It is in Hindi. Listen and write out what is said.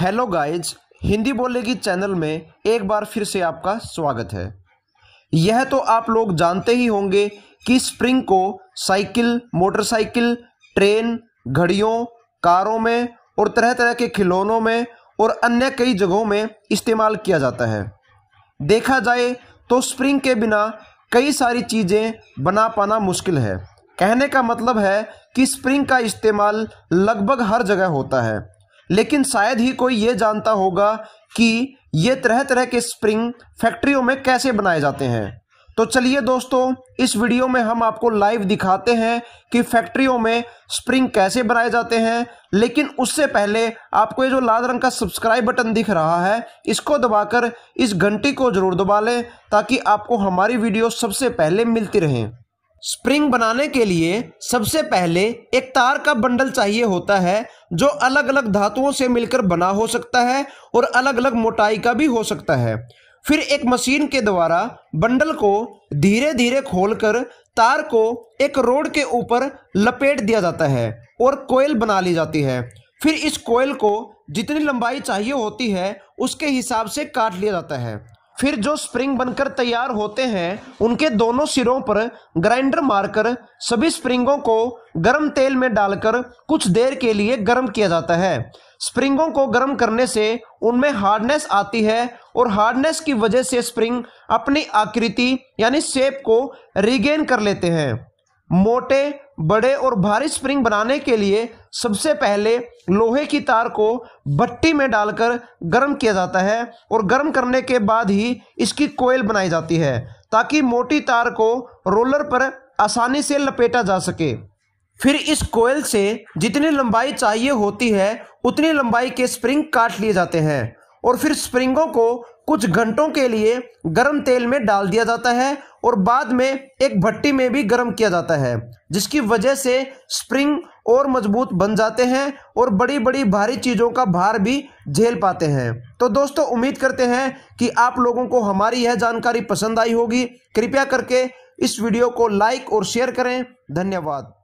हेलो गाइज हिंदी बोलेगी चैनल में एक बार फिर से आपका स्वागत है यह तो आप लोग जानते ही होंगे कि स्प्रिंग को साइकिल मोटरसाइकिल ट्रेन घड़ियों कारों में और तरह तरह के खिलौनों में और अन्य कई जगहों में इस्तेमाल किया जाता है देखा जाए तो स्प्रिंग के बिना कई सारी चीज़ें बना पाना मुश्किल है कहने का मतलब है कि स्प्रिंग का इस्तेमाल लगभग हर जगह होता है लेकिन शायद ही कोई ये जानता होगा कि ये तरह तरह के स्प्रिंग फैक्ट्रियों में कैसे बनाए जाते हैं तो चलिए दोस्तों इस वीडियो में हम आपको लाइव दिखाते हैं कि फैक्ट्रियों में स्प्रिंग कैसे बनाए जाते हैं लेकिन उससे पहले आपको ये जो लाल रंग का सब्सक्राइब बटन दिख रहा है इसको दबाकर इस घंटी को जरूर दबा लें ताकि आपको हमारी वीडियो सबसे पहले मिलती रहें स्प्रिंग बनाने के लिए सबसे पहले एक तार का बंडल चाहिए होता है जो अलग अलग धातुओं से मिलकर बना हो सकता है और अलग अलग मोटाई का भी हो सकता है फिर एक मशीन के द्वारा बंडल को धीरे धीरे खोलकर तार को एक रोड के ऊपर लपेट दिया जाता है और कोयल बना ली जाती है फिर इस कोयल को जितनी लंबाई चाहिए होती है उसके हिसाब से काट लिया जाता है फिर जो स्प्रिंग बनकर तैयार होते हैं उनके दोनों सिरों पर ग्राइंडर मारकर सभी स्प्रिंगों को गर्म तेल में डालकर कुछ देर के लिए गर्म किया जाता है स्प्रिंगों को गर्म करने से उनमें हार्डनेस आती है और हार्डनेस की वजह से स्प्रिंग अपनी आकृति यानी शेप को रिगेन कर लेते हैं मोटे बड़े और भारी स्प्रिंग बनाने के लिए सबसे पहले लोहे की तार को भट्टी में डालकर गर्म किया जाता है और गर्म करने के बाद ही इसकी कोयल बनाई जाती है ताकि मोटी तार को रोलर पर आसानी से लपेटा जा सके फिर इस कोयल से जितनी लंबाई चाहिए होती है उतनी लंबाई के स्प्रिंग काट लिए जाते हैं और फिर स्प्रिंगों को कुछ घंटों के लिए गर्म तेल में डाल दिया जाता है और बाद में एक भट्टी में भी गर्म किया जाता है जिसकी वजह से स्प्रिंग और मजबूत बन जाते हैं और बड़ी बड़ी भारी चीज़ों का भार भी झेल पाते हैं तो दोस्तों उम्मीद करते हैं कि आप लोगों को हमारी यह जानकारी पसंद आई होगी कृपया करके इस वीडियो को लाइक और शेयर करें धन्यवाद